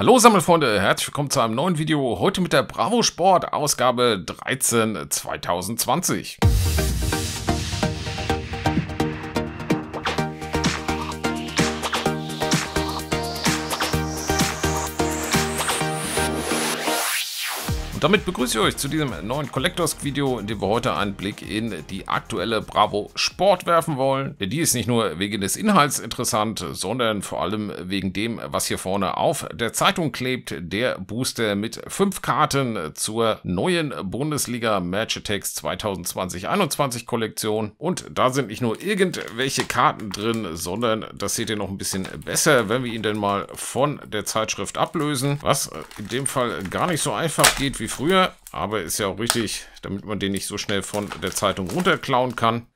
Hallo Sammelfreunde, herzlich willkommen zu einem neuen Video. Heute mit der Bravo Sport Ausgabe 13 2020. Und damit begrüße ich euch zu diesem neuen Collectors-Video, in dem wir heute einen Blick in die aktuelle Bravo Sport werfen wollen. Denn die ist nicht nur wegen des Inhalts interessant, sondern vor allem wegen dem, was hier vorne auf der Zeitung klebt. Der Booster mit fünf Karten zur neuen Bundesliga Match Attacks 2020-21 Kollektion. Und da sind nicht nur irgendwelche Karten drin, sondern das seht ihr noch ein bisschen besser, wenn wir ihn denn mal von der Zeitschrift ablösen. Was in dem Fall gar nicht so einfach geht, wie früher, aber ist ja auch richtig, damit man den nicht so schnell von der Zeitung runterklauen kann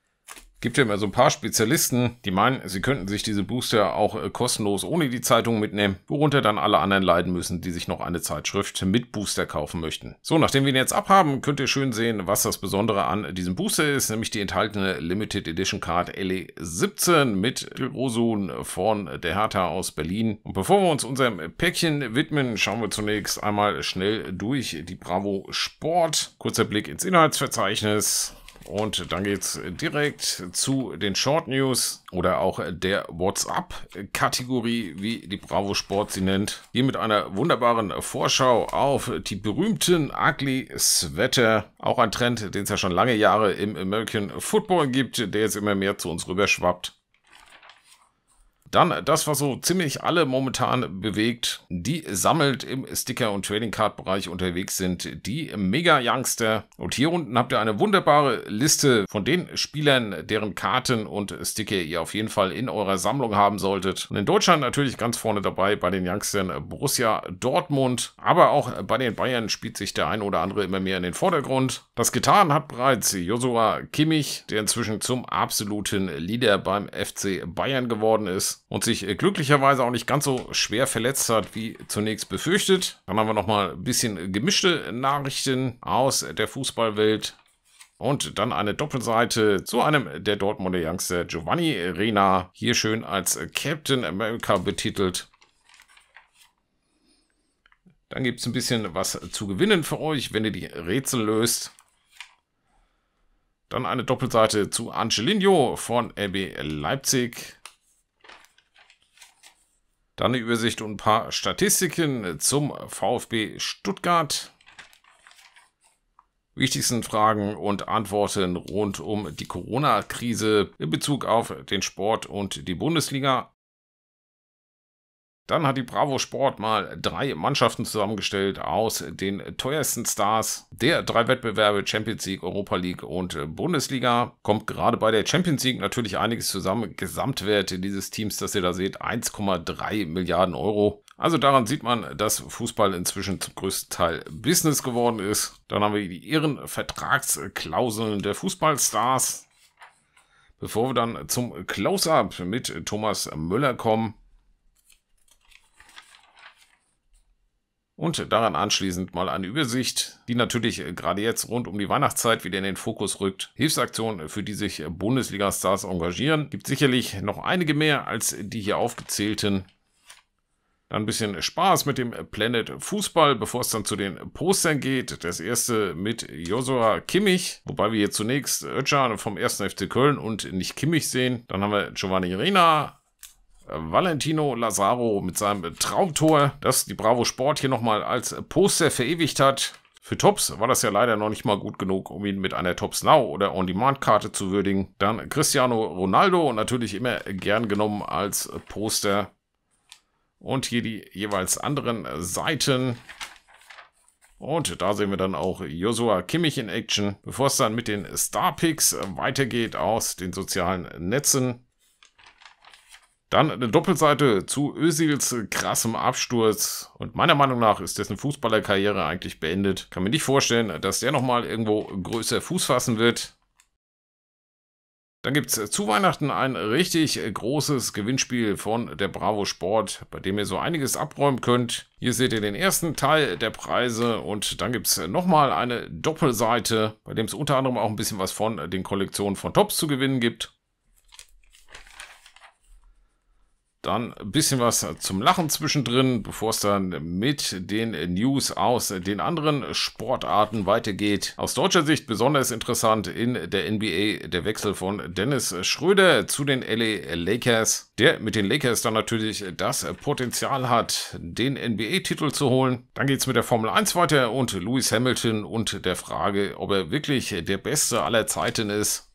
gibt ja immer so ein paar Spezialisten, die meinen, sie könnten sich diese Booster auch äh, kostenlos ohne die Zeitung mitnehmen, worunter dann alle anderen leiden müssen, die sich noch eine Zeitschrift mit Booster kaufen möchten. So, nachdem wir ihn jetzt abhaben, könnt ihr schön sehen, was das Besondere an diesem Booster ist, nämlich die enthaltene Limited Edition Card LE17 mit Rosun von der Hertha aus Berlin. Und bevor wir uns unserem Päckchen widmen, schauen wir zunächst einmal schnell durch die Bravo Sport. Kurzer Blick ins Inhaltsverzeichnis. Und dann geht's direkt zu den Short News oder auch der WhatsApp-Kategorie, wie die Bravo Sport sie nennt. Hier mit einer wunderbaren Vorschau auf die berühmten Ugly Sweater. Auch ein Trend, den es ja schon lange Jahre im American Football gibt, der jetzt immer mehr zu uns rüberschwappt. Dann äh, das, was so ziemlich alle momentan bewegt, die sammelt im Sticker- und Trading Card-Bereich unterwegs sind, die Mega Youngster. Und hier unten habt ihr eine wunderbare Liste von den Spielern, deren Karten und Sticker ihr auf jeden Fall in eurer Sammlung haben solltet. Und in Deutschland natürlich ganz vorne dabei bei den Youngstern Borussia Dortmund, aber auch bei den Bayern spielt sich der ein oder andere immer mehr in den Vordergrund. Das getan hat bereits Josua Kimmich, der inzwischen zum absoluten Leader beim FC Bayern geworden ist und sich äh, glücklicherweise auch nicht ganz so schwer verletzt hat, wie zunächst befürchtet. Dann haben wir noch mal ein bisschen gemischte Nachrichten aus der Fußballwelt. Und dann eine Doppelseite zu einem der Dortmunder Youngster Giovanni Rena, hier schön als Captain America betitelt. Dann gibt es ein bisschen was zu gewinnen für euch, wenn ihr die Rätsel löst. Dann eine Doppelseite zu Angelino von RB Leipzig. Dann eine Übersicht und ein paar Statistiken zum VfB Stuttgart. Wichtigsten Fragen und Antworten rund um die Corona-Krise in Bezug auf den Sport und die Bundesliga. Dann hat die Bravo Sport mal drei Mannschaften zusammengestellt aus den teuersten Stars der drei Wettbewerbe Champions League, Europa League und Bundesliga. Kommt gerade bei der Champions League natürlich einiges zusammen. Gesamtwert dieses Teams, das ihr da seht, 1,3 Milliarden Euro. Also daran sieht man, dass Fußball inzwischen zum größten Teil Business geworden ist. Dann haben wir die Ehrenvertragsklauseln der Fußballstars. Bevor wir dann zum Close-up mit Thomas Müller kommen, Und daran anschließend mal eine Übersicht, die natürlich äh, gerade jetzt rund um die Weihnachtszeit wieder in den Fokus rückt. Hilfsaktionen, äh, für die sich äh, Bundesliga-Stars engagieren. Gibt sicherlich noch einige mehr als die hier aufgezählten. Dann ein bisschen Spaß mit dem Planet Fußball, bevor es dann zu den Postern geht. Das erste mit Josua Kimmich, wobei wir hier zunächst Özcan vom 1. FC Köln und nicht Kimmich sehen. Dann haben wir Giovanni Rena, Valentino Lazaro mit seinem Traumtor, das die Bravo Sport hier nochmal als Poster verewigt hat. Für Tops war das ja leider noch nicht mal gut genug, um ihn mit einer Tops Now oder On-Demand-Karte zu würdigen. Dann Cristiano Ronaldo, natürlich immer gern genommen als Poster. Und hier die jeweils anderen Seiten. Und da sehen wir dann auch Joshua Kimmich in Action. Bevor es dann mit den Star Picks weitergeht aus den sozialen Netzen, dann eine Doppelseite zu Özils krassem Absturz. Und meiner Meinung nach ist dessen Fußballerkarriere eigentlich beendet. Kann mir nicht vorstellen, dass der nochmal irgendwo größer Fuß fassen wird. Dann gibt es zu Weihnachten ein richtig großes Gewinnspiel von der Bravo Sport, bei dem ihr so einiges abräumen könnt. Hier seht ihr den ersten Teil der Preise und dann gibt es nochmal eine Doppelseite, bei dem es unter anderem auch ein bisschen was von den Kollektionen von Tops zu gewinnen gibt. Dann ein bisschen was zum Lachen zwischendrin, bevor es dann mit den News aus den anderen Sportarten weitergeht. Aus deutscher Sicht besonders interessant in der NBA der Wechsel von Dennis Schröder zu den LA Lakers, der mit den Lakers dann natürlich das Potenzial hat, den NBA-Titel zu holen. Dann geht es mit der Formel 1 weiter und Lewis Hamilton und der Frage, ob er wirklich der Beste aller Zeiten ist.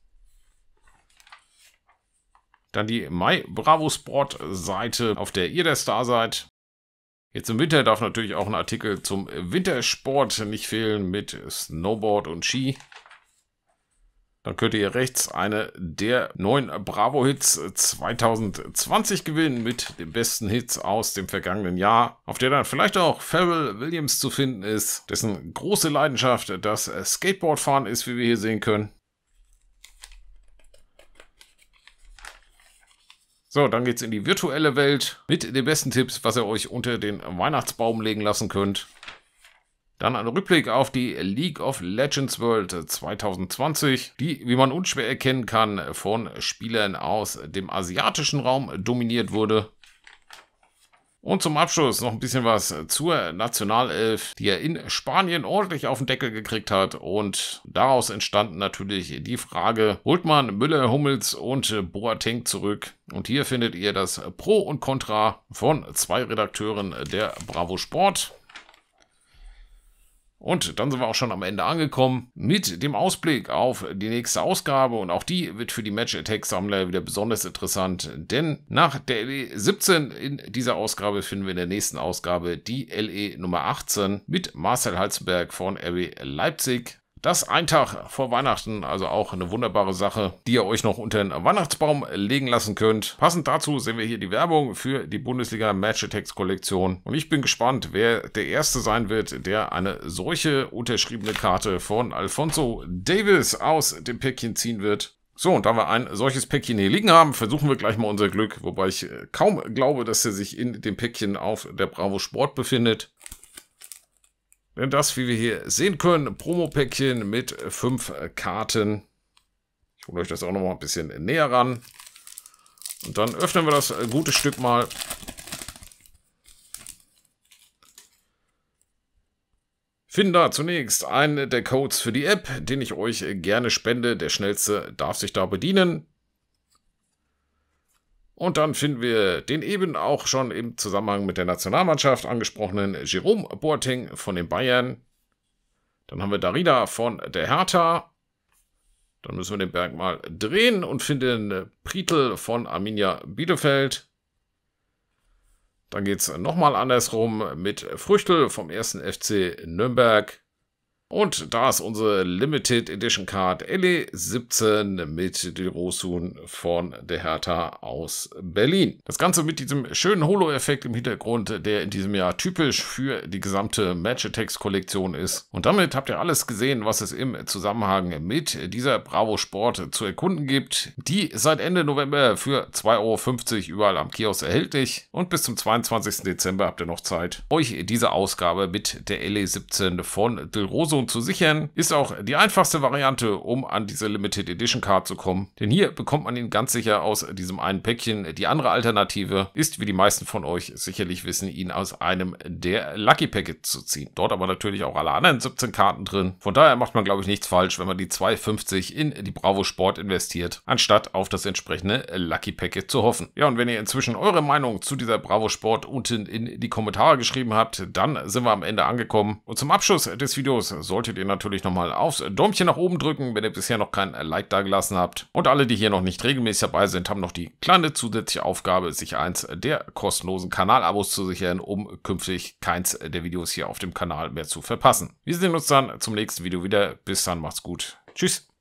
Dann die My Bravo Sport Seite, auf der ihr der Star seid. Jetzt im Winter darf natürlich auch ein Artikel zum Wintersport nicht fehlen mit Snowboard und Ski. Dann könnt ihr rechts eine der neuen Bravo Hits 2020 gewinnen mit den besten Hits aus dem vergangenen Jahr, auf der dann vielleicht auch Pharrell Williams zu finden ist, dessen große Leidenschaft das Skateboardfahren ist, wie wir hier sehen können. So, dann geht's in die virtuelle Welt mit den besten Tipps, was ihr euch unter den Weihnachtsbaum legen lassen könnt. Dann ein Rückblick auf die League of Legends World 2020, die, wie man unschwer erkennen kann, von Spielern aus dem asiatischen Raum dominiert wurde. Und zum Abschluss noch ein bisschen was zur Nationalelf, die er in Spanien ordentlich auf den Deckel gekriegt hat. Und daraus entstand natürlich die Frage, holt man Müller, Hummels und Boateng zurück? Und hier findet ihr das Pro und Contra von zwei Redakteuren der Bravo Sport. Und dann sind wir auch schon am Ende angekommen mit dem Ausblick auf die nächste Ausgabe und auch die wird für die Match Attack Sammler wieder besonders interessant, denn nach der LE 17 in dieser Ausgabe finden wir in der nächsten Ausgabe die LE Nummer 18 mit Marcel Halsberg von RB Leipzig. Das ein Tag vor Weihnachten, also auch eine wunderbare Sache, die ihr euch noch unter den Weihnachtsbaum legen lassen könnt. Passend dazu sehen wir hier die Werbung für die Bundesliga Match Attacks Kollektion. Und ich bin gespannt, wer der Erste sein wird, der eine solche unterschriebene Karte von Alfonso Davis aus dem Päckchen ziehen wird. So, und da wir ein solches Päckchen hier liegen haben, versuchen wir gleich mal unser Glück, wobei ich äh, kaum glaube, dass er sich in dem Päckchen auf der Bravo Sport befindet. Denn das, wie wir hier sehen können, Promo-Päckchen mit fünf Karten. Ich hole euch das auch noch mal ein bisschen näher ran. Und dann öffnen wir das gute Stück mal. Finden da zunächst einen der Codes für die App, den ich euch gerne spende. Der schnellste darf sich da bedienen. Und dann finden wir den eben auch schon im Zusammenhang mit der Nationalmannschaft angesprochenen Jerome Boateng von den Bayern. Dann haben wir Darida von der Hertha. Dann müssen wir den Berg mal drehen und finden Pritel von Arminia Bielefeld. Dann geht es nochmal andersrum mit Früchtel vom 1. FC Nürnberg. Und da ist unsere Limited Edition Card LE17 mit Dirosun von der Hertha aus Berlin. Das Ganze mit diesem schönen Holo-Effekt im Hintergrund, der in diesem Jahr typisch für die gesamte Match Attacks Kollektion ist. Und damit habt ihr alles gesehen, was es im Zusammenhang mit dieser Bravo Sport zu erkunden gibt, die seit Ende November für 2,50 Euro überall am Kiosk erhältlich. Und bis zum 22. Dezember habt ihr noch Zeit, euch diese Ausgabe mit der LE17 von Dilrosun Verlosung zu sichern, ist auch die einfachste Variante, um an diese Limited Edition Card zu kommen. Denn hier bekommt man ihn ganz sicher aus diesem einen Päckchen. Die andere Alternative ist, wie die meisten von euch sicherlich wissen, ihn aus einem der Lucky Packets zu ziehen. Dort aber natürlich auch alle anderen 17 Karten drin. Von daher macht man, glaube ich, nichts falsch, wenn man die 2,50 in die Bravo Sport investiert, anstatt auf das entsprechende Lucky Packet zu hoffen. Ja, und wenn ihr inzwischen eure Meinung zu dieser Bravo Sport unten in die Kommentare geschrieben habt, dann sind wir am Ende angekommen. Und zum Abschluss des Videos solltet ihr natürlich nochmal aufs Däumchen nach oben drücken, wenn ihr bisher noch kein Like da gelassen habt. Und alle, die hier noch nicht regelmäßig dabei sind, haben noch die kleine zusätzliche Aufgabe, sich eins der kostenlosen Kanalabos zu sichern, um künftig keins der Videos hier auf dem Kanal mehr zu verpassen. Wir sehen uns dann zum nächsten Video wieder. Bis dann, macht's gut. Tschüss.